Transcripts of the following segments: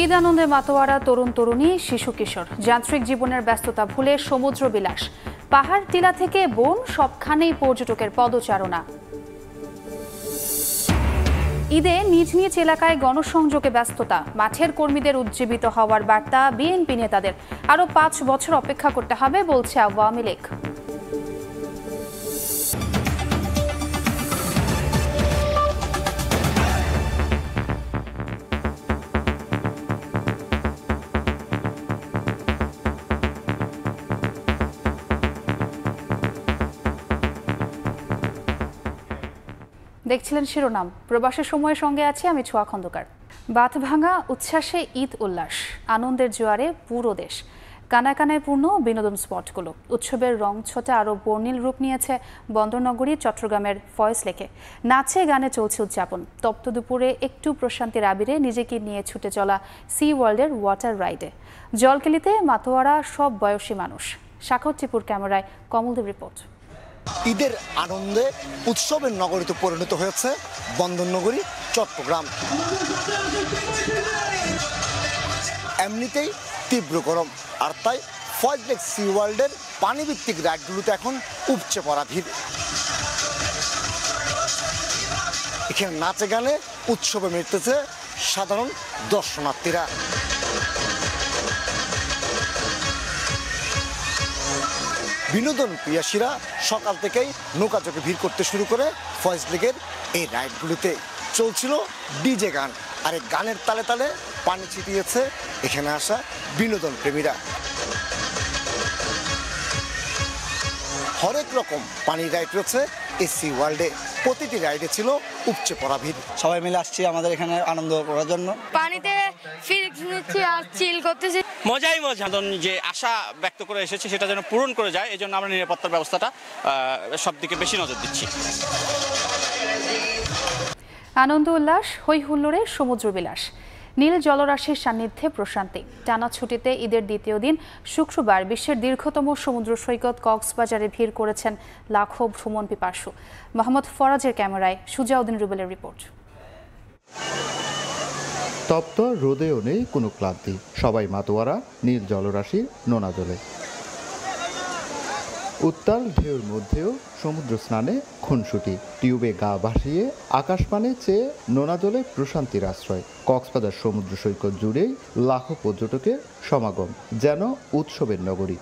ঈদ আনন্দে মাতোয়ারা তরুণ তরুণী শিশু কিশোর যান্ত্রিক জীবনের ব্যস্ততা ভুলে সমুদ্র বিলাস পাহাড় টিলা থেকে বন সবখানেই পর্যটকের পদচারণা ঈদে নিজ নিজ এলাকায় গণসংযোগে ব্যস্ততা মাঠের কর্মীদের উজ্জীবিত হওয়ার বার্তা বিএনপি নেতাদের আরও পাঁচ বছর অপেক্ষা করতে হবে বলছে আওয়ামী লীগ দেখছিলেন শিরোনাম প্রবাসের সময়ের সঙ্গে আছি আমি ছোয়া খন্দকার ভাঙা উচ্ছ্বাসে ঈদ উল্লাস আনন্দের জোয়ারে পুরো দেশ কানায় কানায় পূর্ণ বিনোদন স্পটগুলো উৎসবের রং ছোটা আরও বর্ণিল রূপ নিয়েছে বন্দরনগরী চট্টগ্রামের ফয়েস লেখে নাচে গানে চলছে উদযাপন তপ্ত দুপুরে একটু প্রশান্তির আবিরে নিজেকে নিয়ে ছুটে চলা সি ওয়ার্ল্ডের ওয়াটার রাইডে জলকেলিতে মাতোয়ারা সব বয়সী মানুষ শাখরচিপুর ক্যামেরায় কমলদেব রিপোর্ট ঈদের আনন্দে উৎসবের নগরীতে পরিণত হয়েছে নগরী চট্টগ্রাম এমনিতেই তীব্র গরম আর তাই ফজলেক সি ওয়ার্ল্ডের পানিভিত্তিক রাইডগুলোতে এখন উপচে পড়া ভিড় এখানে নাচে গানে উৎসবে মেটতেছে সাধারণ দর্শনার্থীরা বিনোদন প্রিয়াসীরা সকাল থেকেই নৌকাচকে ভিড় করতে শুরু করে ফয়েজ লেগের এই রাইডগুলিতে চলছিল ডিজে গান আর এই গানের তালে তালে পানি ছিটিয়েছে এখানে আসা বিনোদন প্রেমীরা হরেক রকম পানির রাইড রয়েছে এসি ওয়ার্ল্ডে প্রতিটি রাইডে ছিল উপচে পড়া ভিড় সবাই মিলে আসছি আমাদের এখানে আনন্দ করার জন্য পানিতে ফিলিক্স নিচ্ছি আর চিল করতেছি মজাই মজা যে আশা ব্যক্ত করে এসেছে সেটা যেন পূরণ করে যায় এজন্য আমরা নিরাপত্তার ব্যবস্থাটা সব দিকে বেশি নজর দিচ্ছি আনন্দ উল্লাস হৈ হুল্লোড়ে সমুদ্র বিলাস নীল জলরাশির সান্নিধ্যে প্রশান্তি টানা ছুটিতে ঈদের দ্বিতীয় দিন শুক্রবার বিশ্বের দীর্ঘতম সমুদ্র সৈকত কক্সবাজারে ভিড় করেছেন লাখো ভ্রমণ পিপাসু মোহাম্মদ ফরাজের ক্যামেরায় সুজাউদ্দিন রুবেলের রিপোর্ট তপ্ত রোদেও নেই কোনো ক্লান্তি সবাই মাতোয়ারা নীল জলরাশির নোনা জলে উত্তাল ঢেউর মধ্যেও সমুদ্র স্নানে খুনসুটি টিউবে গা ভাসিয়ে আকাশপানে চেয়ে নোনা জলে প্রশান্তির আশ্রয় কক্সবাজার সমুদ্র সৈকত জুড়েই লাখো পর্যটকের সমাগম যেন উৎসবের নগরী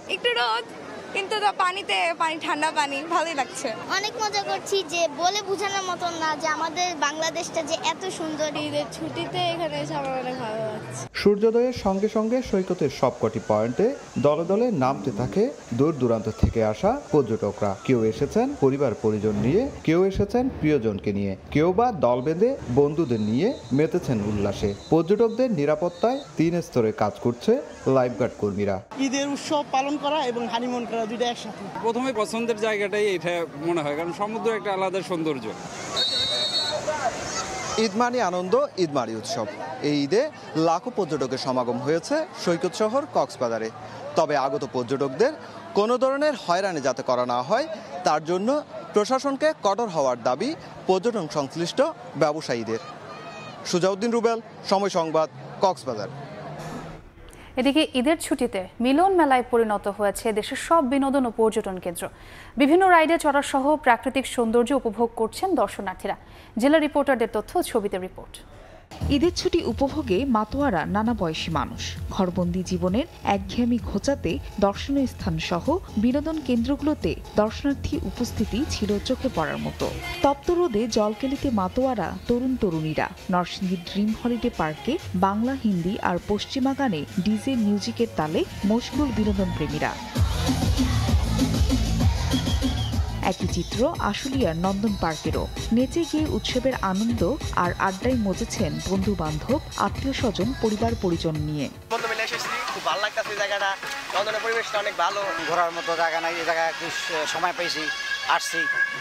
কিন্তু পানিতে পানি ঠান্ডা পানি ভালোই লাগছে অনেক মজা করছি যে বলে বোঝানোর মতন না যে আমাদের বাংলাদেশটা যে এত সুন্দর ঈদের ছুটিতে এখানে এসে আমার অনেক ভালো লাগছে সূর্যোদয়ের সঙ্গে সঙ্গে সৈকতের সবকটি পয়েন্টে দলে দলে নামতে থাকে দূর দূরান্ত থেকে আসা পর্যটকরা কেউ এসেছেন পরিবার পরিজন নিয়ে কেউ এসেছেন প্রিয়জনকে নিয়ে কেউ বা দল বেঁধে বন্ধুদের নিয়ে মেতেছেন উল্লাসে পর্যটকদের নিরাপত্তায় তিন স্তরে কাজ করছে লাইফ গার্ড কর্মীরা ঈদের উৎসব পালন করা এবং হানিমুন করা দুইটা একসাথে প্রথমে পছন্দের জায়গাটাই এটা মনে হয় কারণ সমুদ্র একটা আলাদা সৌন্দর্য ঈদ মানি আনন্দ ঈদ মানি উৎসব এই ঈদে লাখো পর্যটকের সমাগম হয়েছে সৈকত শহর কক্সবাজারে তবে আগত পর্যটকদের কোনো ধরনের হয়রানি যাতে করা না হয় তার জন্য প্রশাসনকে কঠোর হওয়ার দাবি পর্যটন সংশ্লিষ্ট ব্যবসায়ীদের সুজাউদ্দিন রুবেল সময় সংবাদ কক্সবাজার এদিকে ঈদের ছুটিতে মিলন মেলায় পরিণত হয়েছে দেশের সব বিনোদন ও পর্যটন কেন্দ্র বিভিন্ন রাইডে চড়া সহ প্রাকৃতিক সৌন্দর্য উপভোগ করছেন দর্শনার্থীরা জেলা রিপোর্টারদের তথ্য ছবিতে রিপোর্ট ঈদের ছুটি উপভোগে মাতোয়ারা নানা বয়সী মানুষ ঘরবন্দি জীবনের একঘেয়ামি ঘোচাতে দর্শনীয় স্থান সহ বিনোদন কেন্দ্রগুলোতে দর্শনার্থী উপস্থিতি ছিল চোখে পড়ার মতো তপ্ত রোদে জলকেলিতে মাতোয়ারা তরুণ তরুণীরা নরসিংহী ড্রিম হলিডে পার্কে বাংলা হিন্দি আর পশ্চিমা গানে ডিজে মিউজিকের তালে মশগুল বিনোদন প্রেমীরা একই চিত্র আশুলিয়ার নন্দন পার্কেরও নেচে গিয়ে উৎসবের আনন্দ আর আড্ডায় মজেছেন বন্ধু বান্ধব আত্মীয় স্বজন পরিবার পরিজন নিয়ে খুব ভালো লাগতেছে জায়গাটা নন্দনের পরিবেশটা অনেক ভালো ঘোরার মতো জায়গা নাই এই জায়গায় সময় পেয়েছি আসছি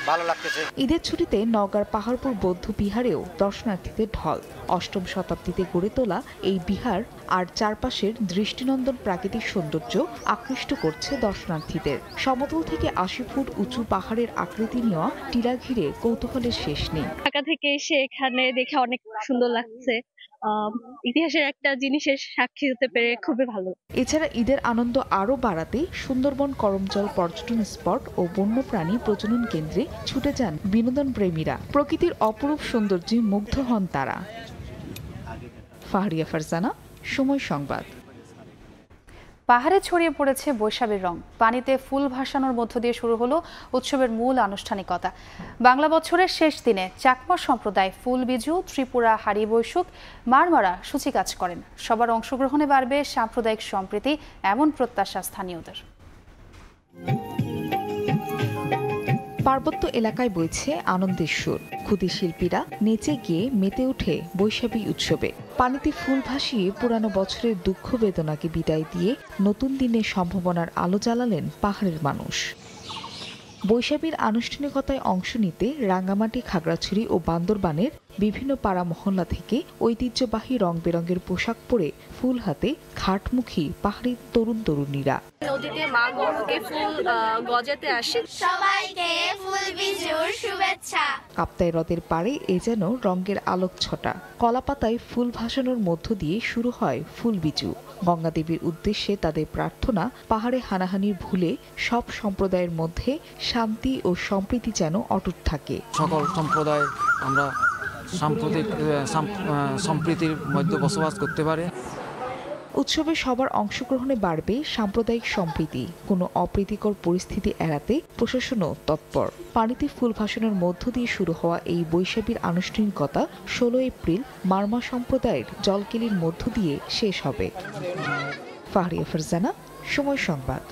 ভালো লাগতেছে ঈদের ছুটিতে নওগাঁর পাহাড়পুর বৌদ্ধ বিহারেও দর্শনার্থীদের ঢল অষ্টম শতাব্দীতে গড়ে তোলা এই বিহার আর চারপাশের দৃষ্টিনন্দন প্রাকৃতিক সৌন্দর্য আকৃষ্ট করছে দর্শনার্থীদের সমতল থেকে আশি ফুট উঁচু পাহাড়ের আকৃতি নেওয়া টিলা ঘিরে কৌতূহলের শেষ নেই ঢাকা থেকে এসে এখানে দেখে অনেক সুন্দর লাগছে ইতিহাসের একটা জিনিসের সাক্ষী হতে পেরে খুবই ভালো এছাড়া ঈদের আনন্দ আরো বাড়াতে সুন্দরবন করমজল পর্যটন স্পট ও বন্যপ্রাণী প্রজনন কেন্দ্রে ছুটে যান বিনোদন প্রেমীরা প্রকৃতির অপরূপ সৌন্দর্যে মুগ্ধ হন তারা ফাহরিয়া ফারজানা সময় সংবাদ পাহাড়ে ছড়িয়ে পড়েছে বৈশাখের রং পানিতে ফুল ভাসানোর মধ্য দিয়ে শুরু হলো উৎসবের মূল আনুষ্ঠানিকতা বাংলা বছরের শেষ দিনে চাকমা সম্প্রদায় ফুল বিজু ত্রিপুরা হারি বৈশুক মারমারা সূচিকাজ করেন সবার অংশগ্রহণে বাড়বে সাম্প্রদায়িক সম্প্রীতি এমন প্রত্যাশা স্থানীয়দের পার্বত্য এলাকায় বইছে আনন্দের সুর ক্ষুদি শিল্পীরা নেচে গিয়ে মেতে উঠে বৈশাখী উৎসবে পানিতে ফুল ভাসিয়ে পুরানো বছরের দুঃখ বেদনাকে বিদায় দিয়ে নতুন দিনের সম্ভাবনার আলো জ্বালালেন পাহাড়ের মানুষ বৈশাখীর আনুষ্ঠানিকতায় অংশ নিতে রাঙ্গামাটি খাগড়াছড়ি ও বান্দরবানের বিভিন্ন পাড়া মহল্লা থেকে ঐতিহ্যবাহী রং বেরঙের পোশাক পরে ফুল হাতে ঘাটমুখী পাহাড়ি তরুণ তরুণীরা নদীতে মা গরুকে ফুল গজাতে আসে সবাইকে ফুল শুভেচ্ছা কাপ্তাই হ্রদের পাড়ে এ যেন রঙের আলোক ছটা কলাপাতায় ফুল ভাসানোর মধ্য দিয়ে শুরু হয় ফুল বিজু গঙ্গাদেবীর উদ্দেশ্যে তাদের প্রার্থনা পাহাড়ে হানাহানি ভুলে সব সম্প্রদায়ের মধ্যে শান্তি ও সম্প্রীতি যেন অটুট থাকে সকল সম্প্রদায় আমরা সাম্প্রতিক সম্প্রীতির মধ্যে বসবাস করতে পারে উৎসবে সবার অংশগ্রহণে বাড়বে সাম্প্রদায়িক সম্প্রীতি কোনো অপ্রীতিকর পরিস্থিতি এড়াতে প্রশাসনও তৎপর পানিতে ফুল ভাসানোর মধ্য দিয়ে শুরু হওয়া এই বৈশাখীর আনুষ্ঠানিকতা ষোলো এপ্রিল মার্মা সম্প্রদায়ের জলকেলির মধ্য দিয়ে শেষ হবে ফাহরিয়া ফারজানা সময় সংবাদ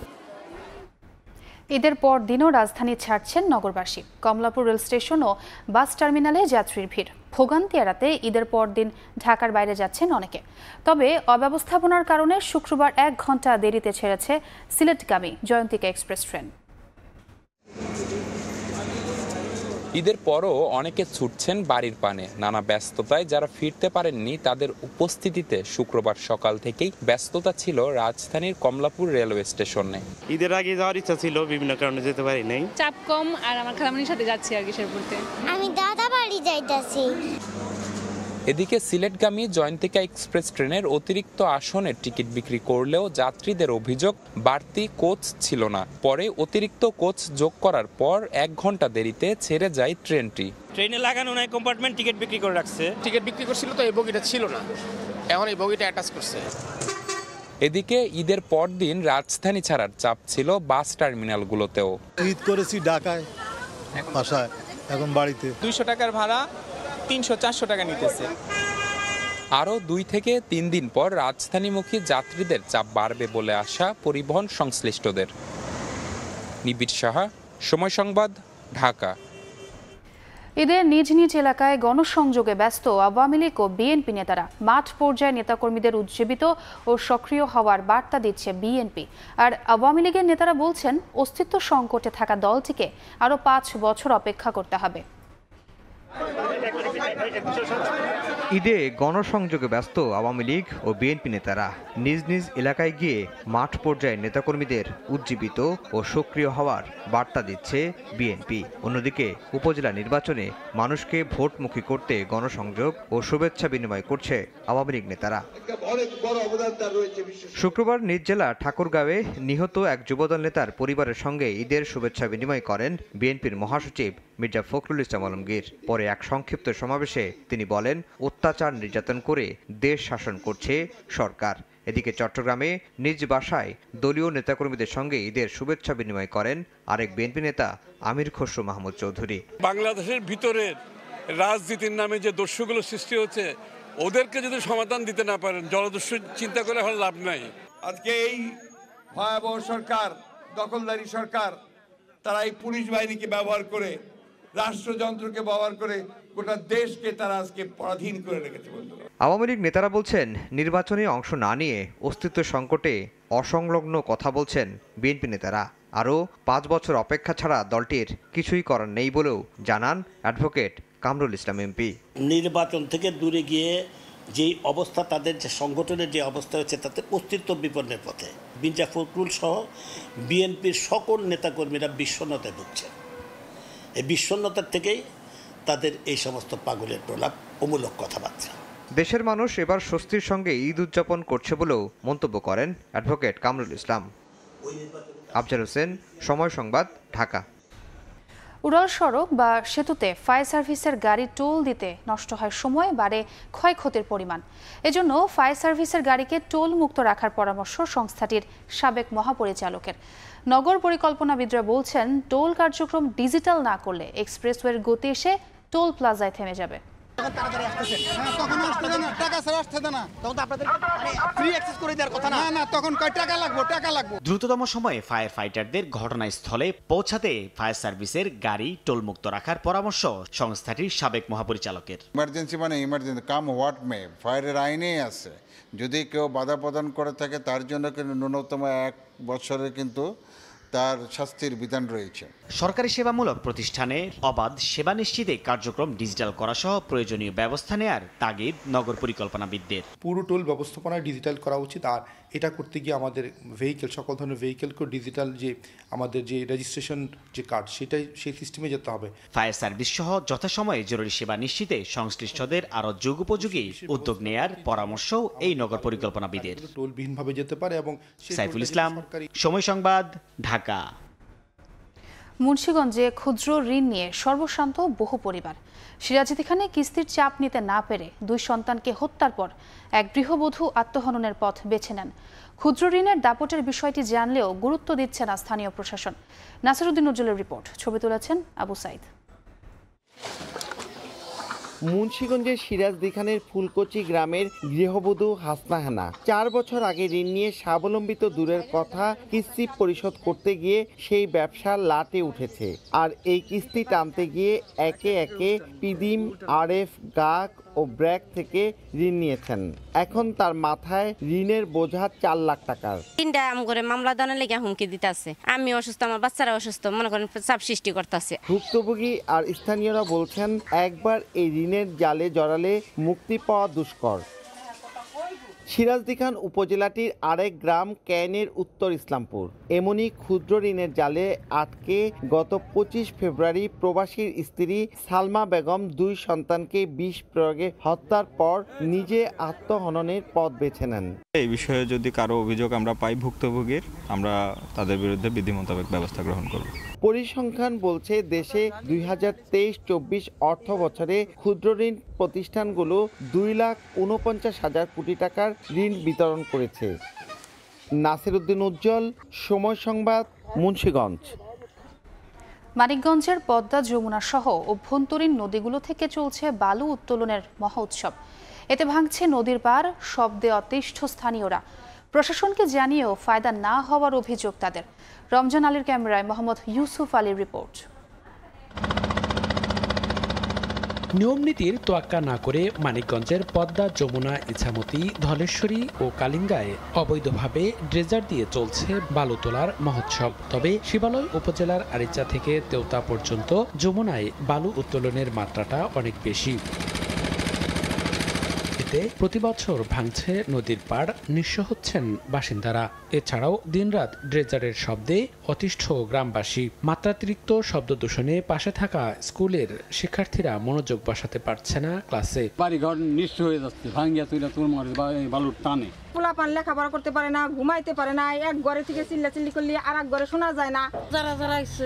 ঈদের পর দিনও রাজধানী ছাড়ছেন নগরবাসী কমলাপুর রেল স্টেশন ও বাস টার্মিনালে যাত্রীর ভিড় ভোগান্তি এড়াতে ঈদের পর দিন ঢাকার বাইরে যাচ্ছেন অনেকে তবে অব্যবস্থাপনার কারণে শুক্রবার এক ঘন্টা দেরিতে ছেড়েছে সিলেটগামী জয়ন্তিকা এক্সপ্রেস ট্রেন ঈদের পরও অনেকে ছুটছেন বাড়ির পানে নানা ব্যস্ততায় যারা ফিরতে পারেননি তাদের উপস্থিতিতে শুক্রবার সকাল থেকেই ব্যস্ততা ছিল রাজধানীর কমলাপুর রেলওয়ে স্টেশনে ঈদের আগে যাওয়ার ইচ্ছা ছিল বিভিন্ন কারণে যেতে পারি নাই চাপ কম আর আমার খালামণির সাথে যাচ্ছি আর কি আমি দাদা বাড়ি যাইতাছি এদিকে সিলেটগামী জয়ন্তিকা এক্সপ্রেস ট্রেনের অতিরিক্ত আসনের টিকিট বিক্রি করলেও যাত্রীদের অভিযোগ বাড়তি কোচ ছিল না পরে অতিরিক্ত কোচ যোগ করার পর এক ঘন্টা দেরিতে ছেড়ে যায় ট্রেনটি ট্রেনে লাগানো নয় কম্পার্টমেন্ট টিকিট বিক্রি করে রাখছে টিকিট বিক্রি করছিল তো এই বগিটা ছিল না এখন এই বগিটা অ্যাটাচ করছে এদিকে ঈদের দিন রাজধানী ছাড়ার চাপ ছিল বাস টার্মিনালগুলোতেও ঈদ করেছি ঢাকায় বাসায় এখন বাড়িতে দুইশো টাকার ভাড়া তিনশো চারশো টাকা নিতেছে আরও দুই থেকে তিন দিন পর রাজধানীমুখী যাত্রীদের চাপ বাড়বে বলে আশা পরিবহন সংশ্লিষ্টদের নিবিড় সাহা সময় সংবাদ ঢাকা ঈদের নিজ নিজ এলাকায় গণসংযোগে ব্যস্ত আওয়ামী লীগ ও বিএনপি নেতারা মাঠ পর্যায়ে নেতাকর্মীদের উজ্জীবিত ও সক্রিয় হওয়ার বার্তা দিচ্ছে বিএনপি আর আওয়ামী লীগের নেতারা বলছেন অস্তিত্ব সংকটে থাকা দলটিকে আরও পাঁচ বছর অপেক্ষা করতে হবে ঈদে গণসংযোগে ব্যস্ত আওয়ামী লীগ ও বিএনপি নেতারা নিজ নিজ এলাকায় গিয়ে মাঠ পর্যায়ে নেতাকর্মীদের উজ্জীবিত ও সক্রিয় হওয়ার বার্তা দিচ্ছে বিএনপি অন্যদিকে উপজেলা নির্বাচনে মানুষকে ভোটমুখী করতে গণসংযোগ ও শুভেচ্ছা বিনিময় করছে আওয়ামী লীগ নেতারা শুক্রবার নিজ জেলা ঠাকুরগাঁওয়ে নিহত এক যুবদল নেতার পরিবারের সঙ্গে ঈদের শুভেচ্ছা বিনিময় করেন বিএনপির মহাসচিব মির্জা ফখরুল ইসলাম আলমগীর পরে এক সংক্ষিপ্ত সমাবেশে তিনি বলেন অত্যাচার নির্যাতন করে দেশ শাসন করছে সরকার এদিকে চট্টগ্রামে নিজ বাসায় দলীয় নেতাকর্মীদের সঙ্গে ঈদের শুভেচ্ছা বিনিময় করেন আরেক বিএনপি নেতা আমির খসরু মাহমুদ চৌধুরী বাংলাদেশের ভিতরের রাজনীতির নামে যে দস্যুগুলো সৃষ্টি হচ্ছে ওদেরকে যদি সমাধান দিতে না পারেন জলদস্যু চিন্তা করে হলে লাভ নাই আজকে এই ভয়াবহ সরকার দখলদারি সরকার তারা এই পুলিশ বাহিনীকে ব্যবহার করে রাষ্ট্রযন্ত্রকে ব্যবহার করে গোটা দেশকে তারা আজকে পরাধীন করে রেখেছে আওয়ামী লীগ নেতারা বলছেন নির্বাচনে অংশ না নিয়ে অস্তিত্ব সংকটে অসংলগ্ন কথা বলছেন বিএনপি নেতারা আরও পাঁচ বছর অপেক্ষা ছাড়া দলটির কিছুই করার নেই বলেও জানান অ্যাডভোকেট কামরুল ইসলাম এমপি নির্বাচন থেকে দূরে গিয়ে যেই অবস্থা তাদের যে সংগঠনের যে অবস্থা হয়েছে তাতে অস্তিত্ব বিপন্নের পথে বিনজা ফখরুল সহ বিএনপির সকল নেতাকর্মীরা বিশ্বনতায় ভুগছেন এই বিষণ্নতার থেকেই তাদের এই সমস্ত পাগলের প্রলাপ অমূলক কথাবার্তা দেশের মানুষ এবার স্বস্তির সঙ্গে ঈদ উদযাপন করছে বলেও মন্তব্য করেন অ্যাডভোকেট কামরুল ইসলাম আফজাল হোসেন সময় সংবাদ ঢাকা উড়াল সড়ক বা সেতুতে ফায়ার সার্ভিসের গাড়ি টোল দিতে নষ্ট হয় সময় বাড়ে ক্ষয়ক্ষতির পরিমাণ এজন্য ফায়ার সার্ভিসের গাড়িকে টোল মুক্ত রাখার পরামর্শ সংস্থাটির সাবেক মহাপরিচালকের নগর পরিকল্পনাবিদরা বলছেন টোল কার্যক্রম ডিজিটাল না করলে এক্সপ্রেসওয়ের গতি এসে টোল প্লাজায় থেমে যাবে হ্যাঁ, মানে কথা না না তখন কয় টাকা টাকা লাগবে দ্রুততম সময়ে ফায়ার ফাইটারদের ঘটনাস্থলে পৌঁছাতে ফায়ার সার্ভিসের গাড়ি টোলমুক্ত রাখার পরামর্শ সংস্থাটির সাবেক মহাপরিচালকের ইমার্জেন্সি মানে ইমার্জেন্সি কাম হোয়াট মে ফায়ারের আইনেই আছে যদি কেউ বাধা প্রদান করে থাকে তার জন্য কিন্তু ন্যূনতম এক বছরের কিন্তু তার শাস্তির বিধান রয়েছে সরকারি সেবামূলক প্রতিষ্ঠানে অবাধ সেবা নিশ্চিতে কার্যক্রম ডিজিটাল করা সহ প্রয়োজনীয় ব্যবস্থা নেয়ার তাগিদ নগর পরিকল্পনাবিদদের পুরো টোল ব্যবস্থাপনা ডিজিটাল করা উচিত আর এটা করতে গিয়ে আমাদের ভেহিকেল সকল ধরনের ভেহিকেলকে ডিজিটাল যে আমাদের যে রেজিস্ট্রেশন যে কার্ড সেটাই সেই সিস্টেমে যেতে হবে ফায়ার সার্ভিস সহ যথাসময়ে জরুরি সেবা নিশ্চিতে সংশ্লিষ্টদের আরও যুগোপযোগী উদ্যোগ নেয়ার পরামর্শ এই নগর পরিকল্পনাবিদের টোলবিহীনভাবে যেতে পারে এবং সাইফুল ইসলাম সময় সংবাদ ঢাকা মুন্সীগঞ্জে ক্ষুদ্র ঋণ নিয়ে সর্বশান্ত বহু পরিবার সিরাজিদি খানে কিস্তির চাপ নিতে না পেরে দুই সন্তানকে হত্যার পর এক গৃহবধূ আত্মহননের পথ বেছে নেন ক্ষুদ্র ঋণের দাপটের বিষয়টি জানলেও গুরুত্ব দিচ্ছে না স্থানীয় প্রশাসন নাসিরুদ্দিন নজরুলের রিপোর্ট ছবি তুলেছেন আবু সাইদ মুন্সীগঞ্জের সিরাজদি খানের ফুলকচি গ্রামের গৃহবধূ হাসনাহানা চার বছর আগে ঋণ নিয়ে স্বাবলম্বিত দূরের কথা কিস্তি পরিশোধ করতে গিয়ে সেই ব্যবসা লাটে উঠেছে আর এই কিস্তি টানতে গিয়ে একে একে পিদিম আরএফ গাক ও ব্র্যাক থেকে ঋণ নিয়েছেন এখন তার মাথায় ঋণের বোঝা চার লাখ টাকার তিনটা আম করে মামলা দানা লেগে হুমকি দিতেছে আমি অসুস্থ আমার বাচ্চারা অসুস্থ মনে করেন চাপ সৃষ্টি করতেছে ভুক্তভোগী আর স্থানীয়রা বলছেন একবার এই ঋণের জালে জড়ালে মুক্তি পাওয়া দুষ্কর সিরাজদিখান উপজেলাটির আরেক গ্রাম ক্যানের উত্তর ইসলামপুর এমনই ক্ষুদ্র ঋণের জালে আটকে গত পঁচিশ ফেব্রুয়ারি প্রবাসীর স্ত্রী সালমা বেগম দুই সন্তানকে বিষ প্রয়োগে হত্যার পর নিজে আত্মহননের পথ বেছে নেন এই বিষয়ে যদি কারো অভিযোগ আমরা পাই ভুক্তভোগীর আমরা তাদের বিরুদ্ধে বিধি মোতাবেক ব্যবস্থা গ্রহণ করব পরিসংখ্যান বলছে দেশে দুই হাজার তেইশ চব্বিশ অর্থ বছরে ক্ষুদ্র ঋণ প্রতিষ্ঠানগুলো দুই লাখ উনপঞ্চাশ হাজার কোটি টাকার ঋণ বিতরণ করেছে নাসির উদ্দিন উজ্জ্বল সময় সংবাদ মুন্সীগঞ্জ মানিকগঞ্জের পদ্মা যমুনা সহ অভ্যন্তরীণ নদীগুলো থেকে চলছে বালু উত্তোলনের মহোৎসব এতে ভাঙছে নদীর পার শব্দে অতিষ্ঠ স্থানীয়রা প্রশাসনকে জানিয়েও ফায়দা না হওয়ার অভিযোগ তাদের রমজান আলীর ক্যামেরায় মোহাম্মদ ইউসুফ আলীর রিপোর্ট নিয়ম নীতির তোয়াক্কা না করে মানিকগঞ্জের পদ্মা যমুনা ইছামতি ধলেশ্বরী ও কালিঙ্গায় অবৈধভাবে ড্রেজার দিয়ে চলছে বালু তোলার মহোৎসব তবে শিবালয় উপজেলার আরিচা থেকে তেওতা পর্যন্ত যমুনায় বালু উত্তোলনের মাত্রাটা অনেক বেশি নদীতে প্রতিবছর ভাঙছে নদীর পাড় নিঃস্ব হচ্ছেন বাসিন্দারা এছাড়াও দিনরাত ড্রেজারের শব্দে অতিষ্ঠ গ্রামবাসী মাত্রাতিরিক্ত শব্দ দূষণে পাশে থাকা স্কুলের শিক্ষার্থীরা মনোযোগ বসাতে পারছে না ক্লাসে বাড়িঘর নিঃস্ব হয়ে যাচ্ছে ভাঙ্গিয়া তুইলা তুর বালুর টানে পোলা পান লেখাপড়া করতে পারে না ঘুমাইতে পারে না এক ঘরে থেকে চিল্লা চিল্লি করলে আর এক ঘরে শোনা যায় না যারা যারা এসে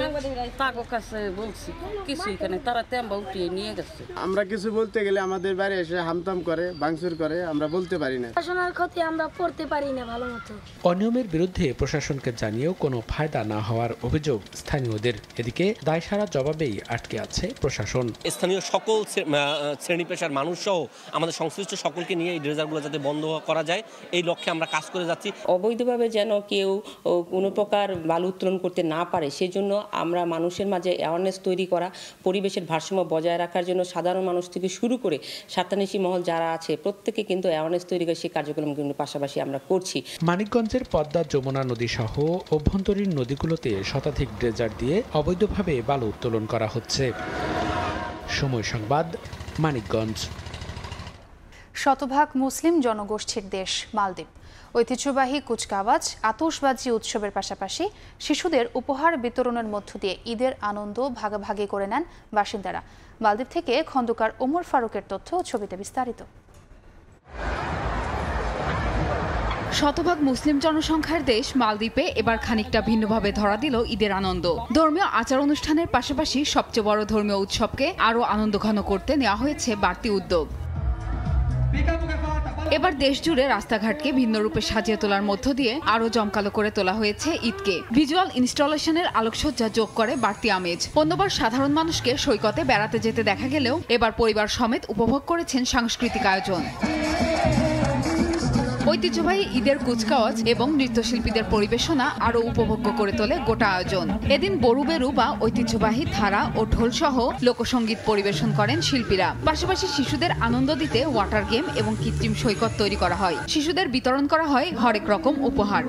তাগো কাছে বলছি কিছু এখানে তারা তেম্বা উঠিয়ে নিয়ে গেছে আমরা কিছু বলতে গেলে আমাদের বাড়ি এসে হামতাম করে ভাঙচুর করে আমরা বলতে পারি না পড়াশোনার ক্ষতি আমরা পড়তে পারি না ভালো মতো অনিয়মের বিরুদ্ধে প্রশাসনকে জানিয়েও কোনো ফায়দা না হওয়ার অভিযোগ স্থানীয়দের এদিকে দায়সারা জবাবেই আটকে আছে প্রশাসন স্থানীয় সকল শ্রেণী পেশার মানুষ সহ আমাদের সংশ্লিষ্ট সকলকে নিয়ে এই ড্রেজারগুলো যাতে বন্ধ করা যায় এই সেই লক্ষ্যে আমরা কাজ করে যাচ্ছি অবৈধভাবে যেন কেউ কোনো প্রকার বালু উত্তোলন করতে না পারে সেজন্য আমরা মানুষের মাঝে অ্যাওয়ারনেস তৈরি করা পরিবেশের ভারসাম্য বজায় রাখার জন্য সাধারণ মানুষ থেকে শুরু করে সাতানিশি মহল যারা আছে প্রত্যেকে কিন্তু অ্যাওয়ারনেস তৈরি করে সেই কার্যক্রমগুলোর পাশাপাশি আমরা করছি মানিকগঞ্জের পদ্মা যমুনা নদী সহ অভ্যন্তরীণ নদীগুলোতে শতাধিক ড্রেজার দিয়ে অবৈধভাবে বালু উত্তোলন করা হচ্ছে সময় সংবাদ মানিকগঞ্জ শতভাগ মুসলিম জনগোষ্ঠীর দেশ মালদ্বীপ ঐতিহ্যবাহী কুচকাওয়াজ আতসবাজি উৎসবের পাশাপাশি শিশুদের উপহার বিতরণের মধ্য দিয়ে ঈদের আনন্দ ভাগাভাগি করে নেন বাসিন্দারা মালদ্বীপ থেকে খন্দকার ওমর ফারুকের তথ্য ছবিতে বিস্তারিত শতভাগ মুসলিম জনসংখ্যার দেশ মালদ্বীপে এবার খানিকটা ভিন্নভাবে ধরা দিল ঈদের আনন্দ ধর্মীয় আচার অনুষ্ঠানের পাশাপাশি সবচেয়ে বড় ধর্মীয় উৎসবকে আরও আনন্দঘন করতে নেওয়া হয়েছে বাড়তি উদ্যোগ এবার দেশ জুড়ে রাস্তাঘাটকে ভিন্ন রূপে সাজিয়ে তোলার মধ্য দিয়ে আরও জমকালো করে তোলা হয়েছে ঈদকে ভিজুয়াল ইনস্টলেশনের আলোকসজ্জা যোগ করে বাড়তি আমেজ অন্যবার সাধারণ মানুষকে সৈকতে বেড়াতে যেতে দেখা গেলেও এবার পরিবার সমেত উপভোগ করেছেন সাংস্কৃতিক আয়োজন ঐতিহ্যবাহী ঈদের কুচকাওয়াজ এবং নৃত্যশিল্পীদের পরিবেশনা আরও উপভোগ্য করে তোলে গোটা আয়োজন এদিন বরুবেরু বা ঐতিহ্যবাহী ধারা ও ঢোলসহ লোকসঙ্গীত পরিবেশন করেন শিল্পীরা পাশাপাশি শিশুদের আনন্দ দিতে ওয়াটার গেম এবং কৃত্রিম সৈকত তৈরি করা হয় শিশুদের বিতরণ করা হয় হরেক রকম উপহার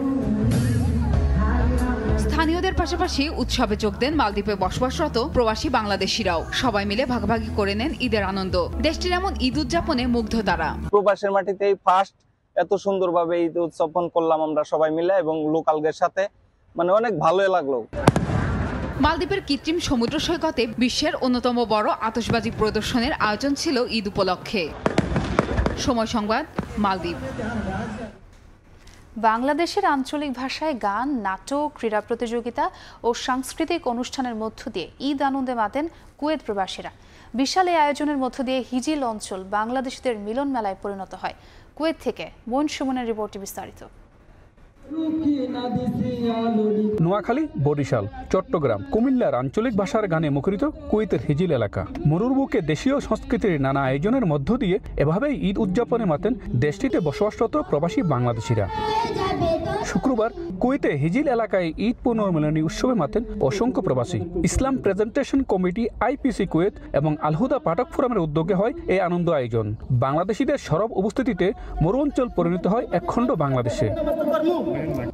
স্থানীয়দের পাশাপাশি উৎসবে যোগ দেন মালদ্বীপে বসবাসরত প্রবাসী বাংলাদেশিরাও সবাই মিলে ভাগাভাগি করে নেন ঈদের আনন্দ দেশটির এমন ঈদ উদযাপনে মুগ্ধ তারা প্রবাসের মাটিতে ফার্স্ট এত সুন্দরভাবে ঈদ উদযাপন করলাম আমরা সবাই মিলে এবং লোকালদের সাথে মানে অনেক ভালোই লাগলো মালদ্বীপের কৃত্রিম সমুদ্র সৈকতে বিশ্বের অন্যতম বড় আতসবাজি প্রদর্শনের আয়োজন ছিল ঈদ উপলক্ষে সময় সংবাদ মালদ্বীপ বাংলাদেশের আঞ্চলিক ভাষায় গান নাটক ক্রীড়া প্রতিযোগিতা ও সাংস্কৃতিক অনুষ্ঠানের মধ্য দিয়ে ঈদ আনন্দে মাতেন কুয়েত প্রবাসীরা বিশাল এই আয়োজনের মধ্য দিয়ে হিজিল অঞ্চল বাংলাদেশিদের মিলন মেলায় পরিণত হয় কুয়েত থেকে মন সুমনের রিপোর্টটি বিস্তারিত নোয়াখালী বরিশাল চট্টগ্রাম কুমিল্লার আঞ্চলিক ভাষার গানে মুখরিত কুয়েতের হিজিল এলাকা মরুর বুকে দেশীয় সংস্কৃতির নানা আয়োজনের মধ্য দিয়ে এভাবেই ঈদ উদযাপনে মাতেন দেশটিতে বসবাসরত প্রবাসী বাংলাদেশিরা শুক্রবার কুয়েতে হিজিল এলাকায় ঈদ পুনর্মিলনী উৎসবে মাতেন অসংখ্য প্রবাসী Islam Presentation Committee IPC Kuwait এবং আলহুদা পাঠক ফোরামের উদ্যোগে হয় এই আনন্দ আয়োজন বাংলাদেশিদের সরব উপস্থিতিতে মরুঞ্চল পরিণত হয় একখণ্ড বাংলাদেশে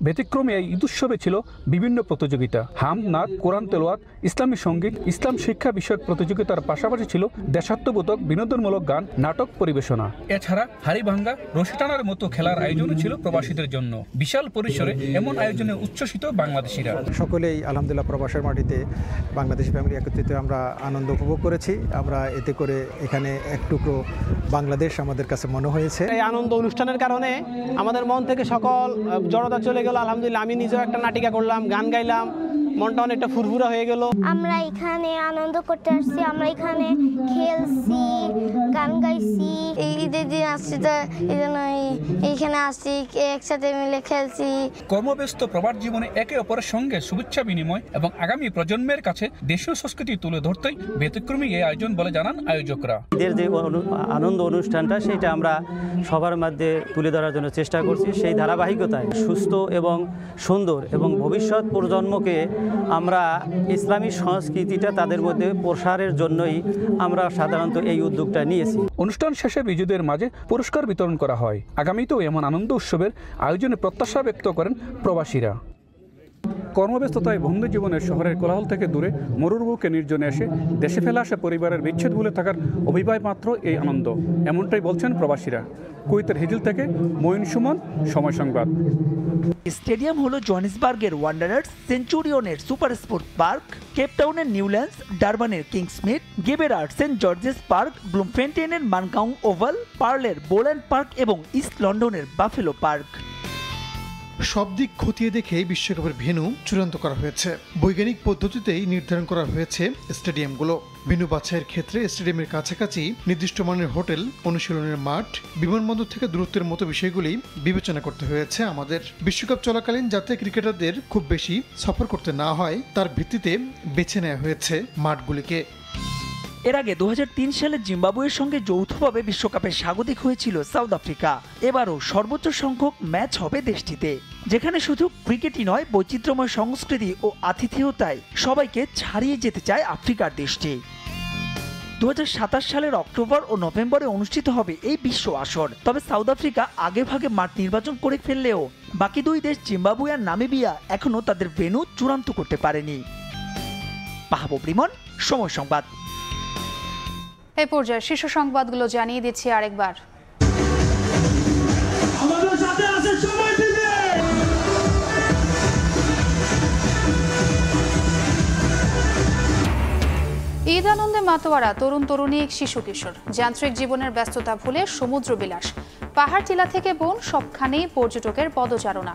ব্যতিক্রমে এই ঈদ উৎসবে ছিল বিভিন্ন প্রতিযোগিতা হাম নাক কোরআন তেলোয়াত ইসলামী সঙ্গীত ইসলাম শিক্ষা বিষয়ক প্রতিযোগিতার পাশাপাশি ছিল দেশাত্মবোধক বিনোদনমূলক গান নাটক পরিবেশনা এছাড়া হারিভাঙ্গা রশিটানার মতো খেলার আয়োজন ছিল প্রবাসীদের জন্য বিশাল পরিসরে এমন আয়োজনে উচ্ছ্বসিত বাংলাদেশিরা সকলেই আলহামদুলিল্লাহ প্রবাসের মাটিতে বাংলাদেশি ফ্যামিলি একত্রিত আমরা আনন্দ উপভোগ করেছি আমরা এতে করে এখানে এক টুকরো বাংলাদেশ আমাদের কাছে মনে হয়েছে এই আনন্দ অনুষ্ঠানের কারণে আমাদের মন থেকে সকল জড়তা চলে গেল আলহামদুলিল্লাহ আমি নিজেও একটা নাটিকা করলাম গান গাইলাম মনটা অনেকটা ফুরফুরা হয়ে গেল আমরা এখানে আনন্দ করতে আসছি আমরা এখানে খেলছি গান গাইছি এই ঈদের দিন আসছি তো এই জন্য এইখানে আসছি একসাথে মিলে খেলছি কর্মব্যস্ত প্রবার জীবনে একে অপরের সঙ্গে শুভেচ্ছা বিনিময় এবং আগামী প্রজন্মের কাছে দেশীয় সংস্কৃতি তুলে ধরতেই ব্যতিক্রমী এই আয়োজন বলে জানান আয়োজকরা ঈদের যে আনন্দ অনুষ্ঠানটা সেটা আমরা সবার মধ্যে তুলে ধরার জন্য চেষ্টা করছি সেই ধারাবাহিকতায় সুস্থ এবং সুন্দর এবং ভবিষ্যৎ প্রজন্মকে আমরা ইসলামী সংস্কৃতিটা তাদের মধ্যে প্রসারের জন্যই আমরা সাধারণত এই উদ্যোগটা নিয়েছি অনুষ্ঠান শেষে বিজুদের মাঝে পুরস্কার বিতরণ করা হয় আগামীতেও এমন আনন্দ উৎসবের আয়োজনে প্রত্যাশা ব্যক্ত করেন প্রবাসীরা কর্মব্যস্ততায় বন্ধু জীবনের শহরের কোলাহল থেকে দূরে মরুর বুকে নির্জনে এসে দেশে ফেলে আসা পরিবারের বিচ্ছেদ ভুলে থাকার অভিবায় মাত্র এই আনন্দ এমনটাই বলছেন প্রবাসীরা কুয়েতের হিজিল থেকে মঈন সুমন সময় সংবাদ স্টেডিয়াম হলো জোহানিসবার্গের ওয়ান্ডারার্স সেঞ্চুরিয়নের সুপার স্পোর্ট পার্ক কেপটাউনের নিউল্যান্ডস ডারবানের কিংসমিড গেবেরার সেন্ট জর্জেস পার্ক ব্লুমফেন্টেনের মানকাউং ওভাল পার্লের বোল্যান্ড পার্ক এবং ইস্ট লন্ডনের বাফেলো পার্ক সব দিক খতিয়ে দেখে বিশ্বকাপের ভেন্যু চূড়ান্ত করা হয়েছে বৈজ্ঞানিক পদ্ধতিতেই নির্ধারণ করা হয়েছে স্টেডিয়ামগুলো ভেন্যু বাছাইয়ের ক্ষেত্রে স্টেডিয়ামের কাছাকাছি নির্দিষ্ট মানের হোটেল অনুশীলনের মাঠ বিমানবন্দর থেকে দূরত্বের মতো বিষয়গুলি বিবেচনা করতে হয়েছে আমাদের বিশ্বকাপ চলাকালীন যাতে ক্রিকেটারদের খুব বেশি সফর করতে না হয় তার ভিত্তিতে বেছে নেওয়া হয়েছে মাঠগুলিকে এর আগে দু সালে জিম্বাবুয়ের সঙ্গে যৌথভাবে বিশ্বকাপে স্বাগতিক হয়েছিল সাউথ আফ্রিকা এবারও সর্বোচ্চ সংখ্যক ম্যাচ হবে দেশটিতে যেখানে শুধু ক্রিকেটই নয় বৈচিত্র্যময় সংস্কৃতি ও আতিথেয়তায় সবাইকে ছাড়িয়ে যেতে চায় আফ্রিকার দেশটি দু সালের অক্টোবর ও নভেম্বরে অনুষ্ঠিত হবে এই বিশ্ব আসর তবে সাউথ আফ্রিকা আগে ভাগে মাঠ নির্বাচন করে ফেললেও বাকি দুই দেশ জিম্বাবুয়ে আর নামিবিয়া এখনও তাদের ভেনু চূড়ান্ত করতে পারেনি সময় সংবাদ এই পর্যায়ে শীর্ষ সংবাদগুলো জানিয়ে দিচ্ছি আরেকবার ঈদ আনন্দে মাতোয়ারা তরুণ তরুণী এক শিশু কিশোর যান্ত্রিক জীবনের ব্যস্ততা ভুলে সমুদ্র বিলাস পাহাড় টিলা থেকে বোন সবখানেই পর্যটকের পদচারণা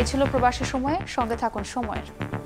এ ছিল প্রবাসী সময়ে সঙ্গে থাকুন সময়ের